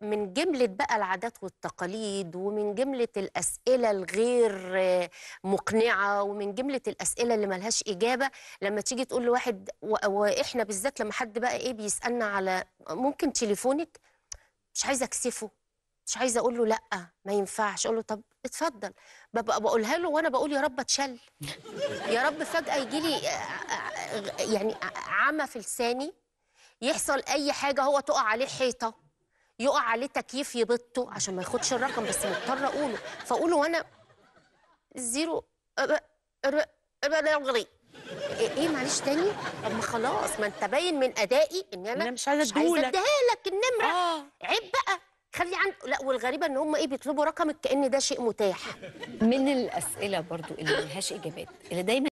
من جملة بقى العادات والتقاليد ومن جملة الأسئلة الغير مقنعة ومن جملة الأسئلة اللي ملهاش إجابة لما تيجي تقول لواحد وإحنا بالذات لما حد بقى إيه بيسألنا على ممكن تليفونك مش عايزة أكسفه مش عايزة أقول له لأ ما ينفعش أقول له طب اتفضل ببقى بقولها له وأنا بقول يا رب أتشل يا رب فجأة يجي لي يعني عمى في لساني يحصل أي حاجة هو تقع عليه حيطة يقع عليه تكييف يبطه عشان ما ياخدش الرقم بس مضطره اقوله فاقوله وانا زيرو إيه،, ايه معلش تاني طب ما خلاص ما انت باين من ادائي ان انا مش عايزه اديها لك النمره آه. عيب بقى خلي عند لا والغريبه ان هم ايه بيطلبوا رقمك كان ده شيء متاح من الاسئله برضو اللي ملهاش اجابات اللي دايما